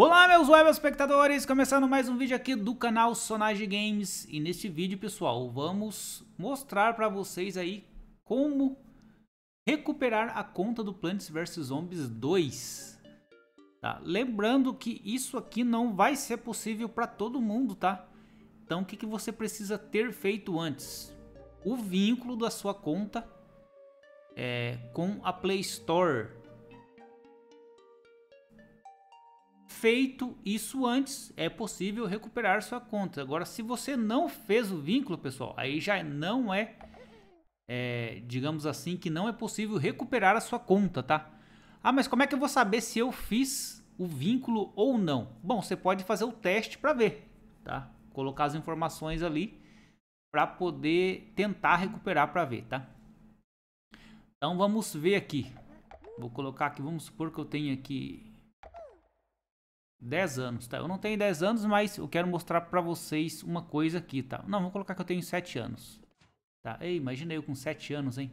Olá meus web espectadores, começando mais um vídeo aqui do canal Sonage Games e neste vídeo pessoal vamos mostrar para vocês aí como recuperar a conta do Plants vs Zombies 2 tá? Lembrando que isso aqui não vai ser possível para todo mundo tá? Então o que, que você precisa ter feito antes? O vínculo da sua conta é, com a Play Store feito isso antes, é possível recuperar sua conta. Agora, se você não fez o vínculo, pessoal, aí já não é, é digamos assim, que não é possível recuperar a sua conta, tá? Ah, mas como é que eu vou saber se eu fiz o vínculo ou não? Bom, você pode fazer o teste para ver, tá? Colocar as informações ali para poder tentar recuperar para ver, tá? Então vamos ver aqui. Vou colocar aqui, vamos supor que eu tenho aqui 10 anos, tá? Eu não tenho 10 anos, mas eu quero mostrar pra vocês uma coisa aqui, tá? Não, vou colocar que eu tenho 7 anos. Tá? Ei, imagina eu com 7 anos, hein?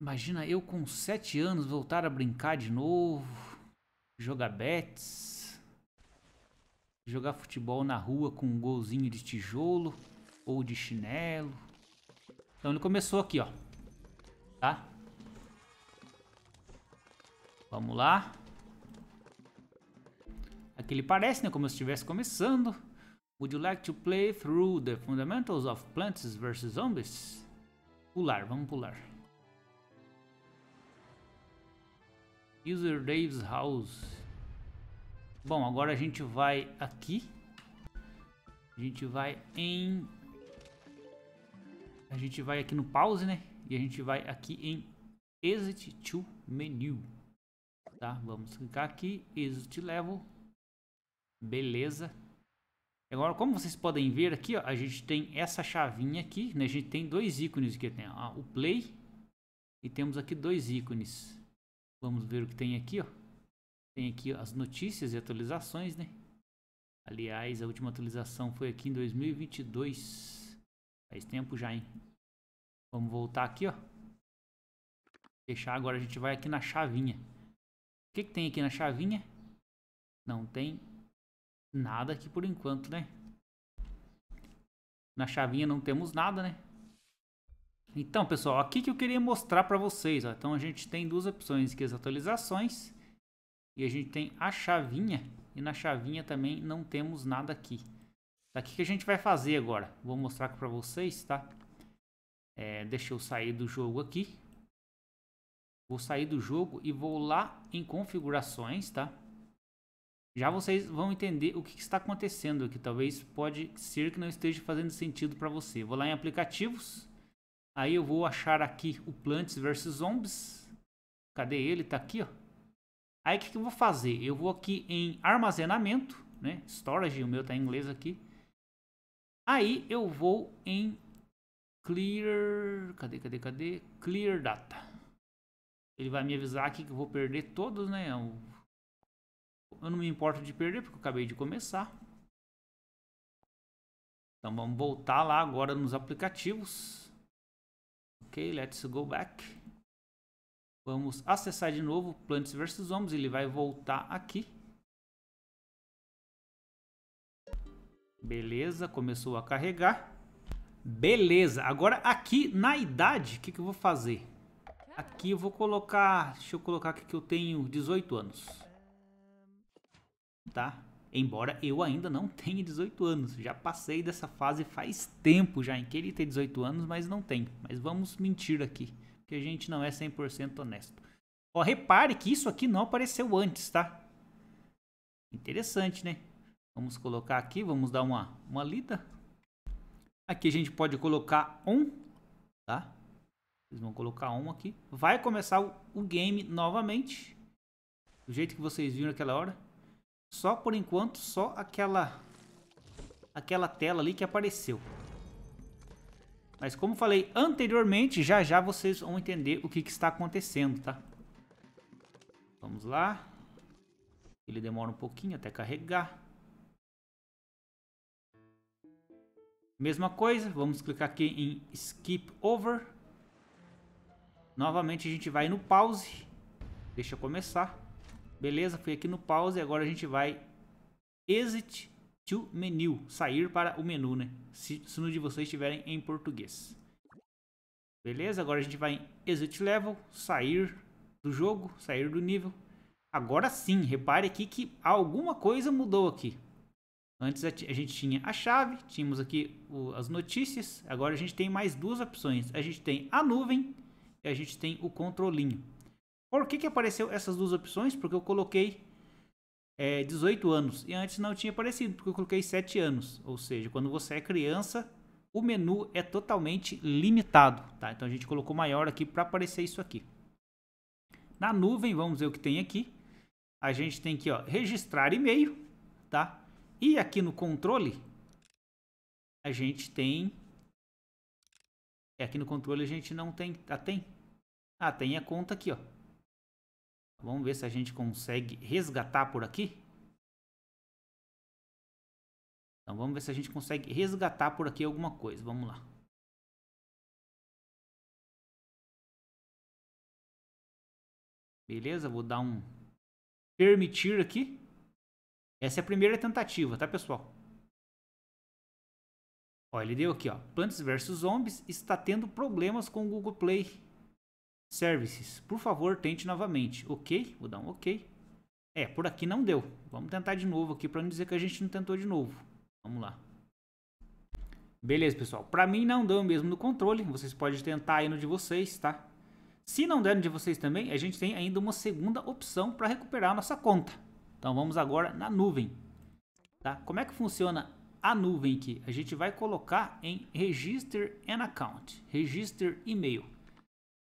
Imagina eu com 7 anos voltar a brincar de novo, jogar bets, jogar futebol na rua com um golzinho de tijolo ou de chinelo. Então ele começou aqui, ó. Tá? Vamos lá. Aqui ele parece, né? Como se estivesse começando. Would you like to play through the fundamentals of Plants vs Zombies? Pular, vamos pular. User Dave's House. Bom, agora a gente vai aqui. A gente vai em... A gente vai aqui no pause, né? E a gente vai aqui em Exit to Menu. Tá, vamos clicar aqui, exit level. Beleza. Agora, como vocês podem ver aqui, ó, a gente tem essa chavinha aqui, né? A gente tem dois ícones aqui, tem ó, o play e temos aqui dois ícones. Vamos ver o que tem aqui, ó. Tem aqui ó, as notícias e atualizações, né? Aliás, a última atualização foi aqui em 2022. Faz tempo já, hein? Vamos voltar aqui, ó. Fechar agora, a gente vai aqui na chavinha que, que tem aqui na chavinha? Não tem nada aqui por enquanto, né? Na chavinha não temos nada, né? Então, pessoal, aqui que eu queria mostrar para vocês. Ó. Então, a gente tem duas opções aqui, as atualizações. E a gente tem a chavinha. E na chavinha também não temos nada aqui. o que, que a gente vai fazer agora? Vou mostrar aqui para vocês, tá? É, deixa eu sair do jogo aqui. Vou sair do jogo e vou lá em configurações, tá? Já vocês vão entender o que está acontecendo aqui. Talvez pode ser que não esteja fazendo sentido para você. Vou lá em aplicativos. Aí eu vou achar aqui o Plants vs Zombies. Cadê ele? Tá aqui, ó. Aí o que, que eu vou fazer? Eu vou aqui em armazenamento, né? Storage, o meu tá em inglês aqui. Aí eu vou em clear, cadê, cadê, cadê? Clear data. Ele vai me avisar aqui que eu vou perder todos, né? Eu, eu não me importo de perder porque eu acabei de começar. Então vamos voltar lá agora nos aplicativos. Ok, let's go back. Vamos acessar de novo Plants vs Zombies. Ele vai voltar aqui. Beleza, começou a carregar. Beleza, agora aqui na idade, o que, que eu vou fazer? Aqui eu vou colocar, deixa eu colocar aqui que eu tenho 18 anos. Tá? Embora eu ainda não tenha 18 anos, já passei dessa fase faz tempo já em que ele tem 18 anos, mas não tem. Mas vamos mentir aqui, porque a gente não é 100% honesto. Ó, repare que isso aqui não apareceu antes, tá? Interessante, né? Vamos colocar aqui, vamos dar uma, uma lida. Aqui a gente pode colocar tá? tá? Vocês vão colocar um aqui. Vai começar o, o game novamente. Do jeito que vocês viram naquela hora. Só por enquanto, só aquela aquela tela ali que apareceu. Mas como falei anteriormente, já já vocês vão entender o que, que está acontecendo, tá? Vamos lá. Ele demora um pouquinho até carregar. Mesma coisa, vamos clicar aqui em Skip Over. Novamente a gente vai no pause. Deixa eu começar. Beleza, fui aqui no pause. Agora a gente vai exit to menu. Sair para o menu, né? Se, se no de vocês estiverem em português. Beleza, agora a gente vai em exit level. Sair do jogo, sair do nível. Agora sim, repare aqui que alguma coisa mudou aqui. Antes a, gente tinha a chave, tínhamos aqui o, as notícias. Agora a gente tem mais duas opções. A gente tem a nuvem e a gente tem o controlinho. Por que, que apareceu essas duas opções? Porque eu coloquei é, 18 anos e antes não tinha aparecido, porque eu coloquei 7 anos. Ou seja, quando você é criança, o menu é totalmente limitado. Tá? Então a gente colocou maior aqui para aparecer isso aqui. Na nuvem, vamos ver o que tem aqui. A gente tem aqui, ó, registrar e-mail, tá? E aqui no controle, a gente tem... É, aqui no controle a gente não tem... Ah, tem? Ah, tem a conta aqui, ó. Vamos ver se a gente consegue resgatar por aqui. Então vamos ver se a gente consegue resgatar por aqui alguma coisa. Vamos lá. Beleza, vou dar um permitir aqui. Essa é a primeira tentativa, tá, pessoal? olha ele deu aqui, ó. Plants vs Zombies está tendo problemas com o Google Play. Services. Por favor, tente novamente. Ok, vou dar um ok. É, por aqui não deu. Vamos tentar de novo aqui para não dizer que a gente não tentou de novo. Vamos lá. Beleza, pessoal. Para mim não deu mesmo no controle. Vocês podem tentar aí no de vocês, tá? Se não der no de vocês também, a gente tem ainda uma segunda opção para recuperar a nossa conta. Então vamos agora na nuvem. Tá? Como é que funciona a nuvem aqui? A gente vai colocar em Register an Account, Register E-mail.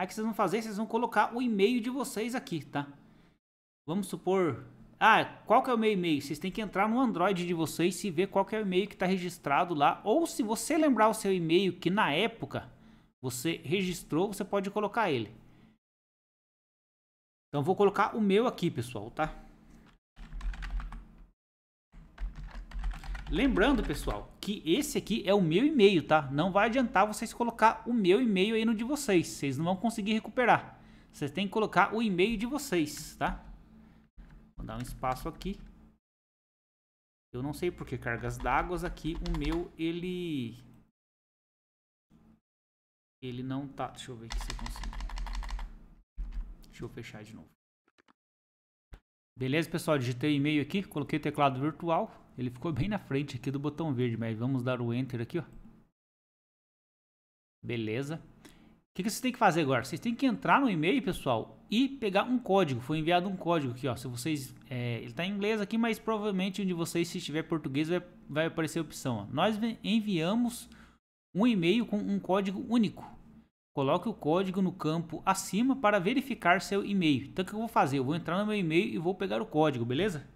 Aí o que vocês vão fazer? Vocês vão colocar o e-mail de vocês aqui, tá? Vamos supor... Ah, qual que é o meu e-mail? Vocês têm que entrar no Android de vocês e ver qual que é o e-mail que está registrado lá. Ou se você lembrar o seu e-mail que na época você registrou, você pode colocar ele. Então vou colocar o meu aqui, pessoal, tá? Lembrando, pessoal, que esse aqui é o meu e-mail, tá? Não vai adiantar vocês colocar o meu e-mail aí no de vocês. Vocês não vão conseguir recuperar. Vocês têm que colocar o e-mail de vocês, tá? Vou dar um espaço aqui. Eu não sei porque cargas d'água aqui o meu ele ele não tá. Deixa eu ver aqui se eu consigo. Deixa eu fechar de novo. Beleza, pessoal, digitei o e-mail aqui, coloquei o teclado virtual, ele ficou bem na frente aqui do botão verde, mas vamos dar o Enter aqui, ó. Beleza. O que, que vocês têm que fazer agora? Vocês têm que entrar no e-mail, pessoal, e pegar um código. Foi enviado um código aqui, ó. Se vocês, é, ele está em inglês aqui, mas provavelmente um de vocês, se tiver português, vai, vai aparecer a opção. Ó. Nós enviamos um e-mail com um código único. Coloque o código no campo acima para verificar seu e-mail. Então o que eu vou fazer? Eu vou entrar no meu e-mail e vou pegar o código, beleza?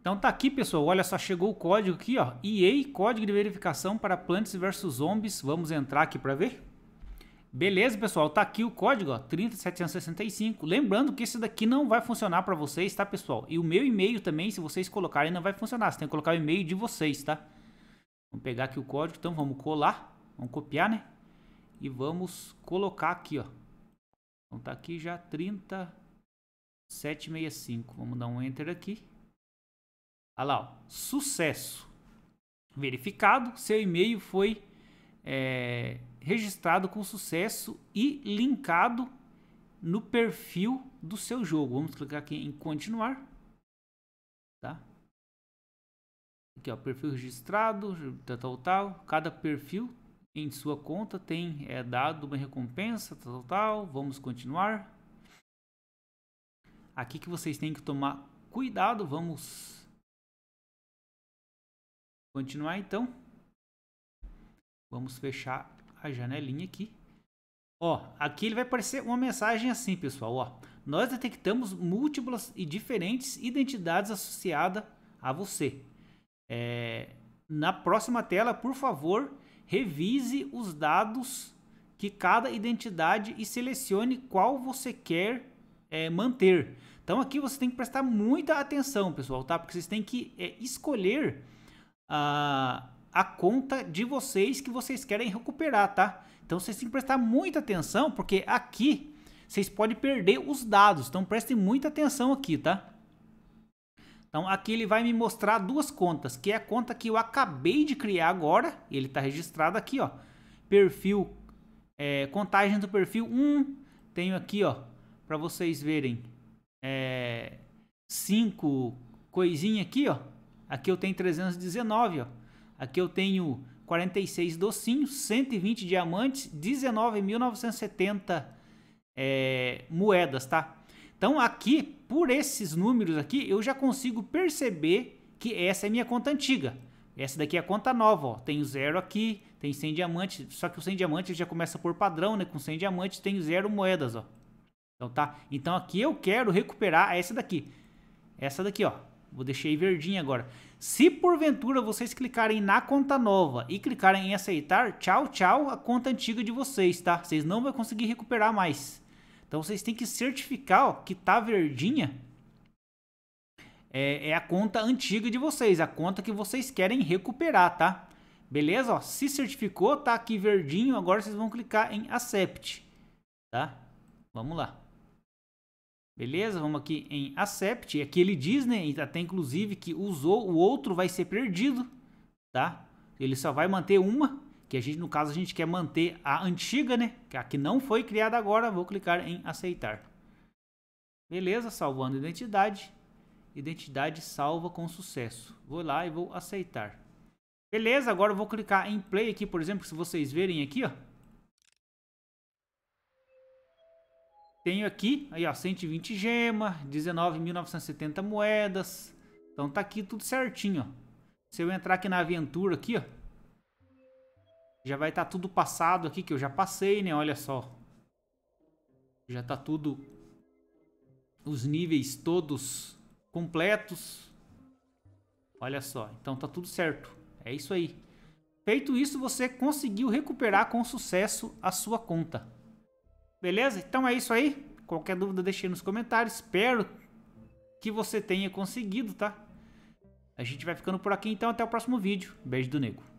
Então tá aqui, pessoal. Olha só, chegou o código aqui, ó. EA, código de verificação para Plants vs Zombies. Vamos entrar aqui para ver. Beleza, pessoal, tá aqui o código, ó, 30765. Lembrando que esse daqui não vai funcionar para vocês, tá, pessoal? E o meu e-mail também, se vocês colocarem, não vai funcionar. Você tem que colocar o e-mail de vocês, tá? Vamos pegar aqui o código, então vamos colar, vamos copiar, né? e vamos colocar aqui, ó. Então tá aqui já 3765. Vamos dar um enter aqui. Olha lá, ó. sucesso. Verificado, seu e-mail foi é, registrado com sucesso e linkado no perfil do seu jogo. Vamos clicar aqui em continuar. Tá? Aqui, ó, perfil registrado, tal, tal, tal. Cada perfil em sua conta tem é, dado uma recompensa, tal, tal, vamos continuar. Aqui que vocês têm que tomar cuidado, vamos continuar então. Vamos fechar a janelinha aqui. Ó, aqui ele vai aparecer uma mensagem assim, pessoal, ó. Nós detectamos múltiplas e diferentes identidades associadas a você. É, na próxima tela, por favor, Revise os dados que cada identidade e selecione qual você quer é, manter. Então aqui você tem que prestar muita atenção, pessoal, tá? Porque vocês têm que é, escolher a, a conta de vocês que vocês querem recuperar, tá? Então vocês têm que prestar muita atenção, porque aqui vocês podem perder os dados. Então prestem muita atenção aqui, tá? Então aqui ele vai me mostrar duas contas, que é a conta que eu acabei de criar agora, ele está registrado aqui, ó. Perfil, é, contagem do perfil 1, tenho aqui, ó, para vocês verem, é, cinco coisinhas aqui, ó. Aqui eu tenho 319, ó. Aqui eu tenho 46 docinhos, 120 diamantes, 19.970 é, moedas, tá? Então aqui, por esses números aqui, eu já consigo perceber que essa é minha conta antiga. Essa daqui é a conta nova, ó. Tem zero aqui, tem 100 diamantes, só que o 100 diamantes já começa por padrão, né? Com 100 diamantes tem zero moedas, ó. Então tá? Então aqui eu quero recuperar essa daqui. Essa daqui, ó. Vou deixar aí verdinha agora. Se porventura vocês clicarem na conta nova e clicarem em aceitar, tchau, tchau, a conta antiga de vocês, tá? Vocês não vão conseguir recuperar mais. Então vocês têm que certificar ó, que tá verdinha. É, é, a conta antiga de vocês, a conta que vocês querem recuperar, tá? Beleza? Ó, se certificou, tá aqui verdinho. Agora vocês vão clicar em Accept, tá? Vamos lá. Beleza? Vamos aqui em Accept. É e aqui ele diz, né? Até inclusive que usou, o outro vai ser perdido, tá? Ele só vai manter uma que a gente, no caso, a gente quer manter a antiga, né? que A que não foi criada agora, vou clicar em aceitar. Beleza, salvando identidade. Identidade salva com sucesso. Vou lá e vou aceitar. Beleza, agora eu vou clicar em play aqui, por exemplo, se vocês verem aqui, ó. Tenho aqui, aí ó, 120 gema, 19.970 moedas. Então tá aqui tudo certinho, ó. Se eu entrar aqui na aventura aqui, ó, já vai estar tá tudo passado aqui, que eu já passei, né? Olha só. Já está tudo... Os níveis todos completos. Olha só, então tá tudo certo. É isso aí. Feito isso, você conseguiu recuperar com sucesso a sua conta. Beleza? Então é isso aí. Qualquer dúvida deixe nos comentários. Espero que você tenha conseguido, tá? A gente vai ficando por aqui, então até o próximo vídeo. Beijo do Nego.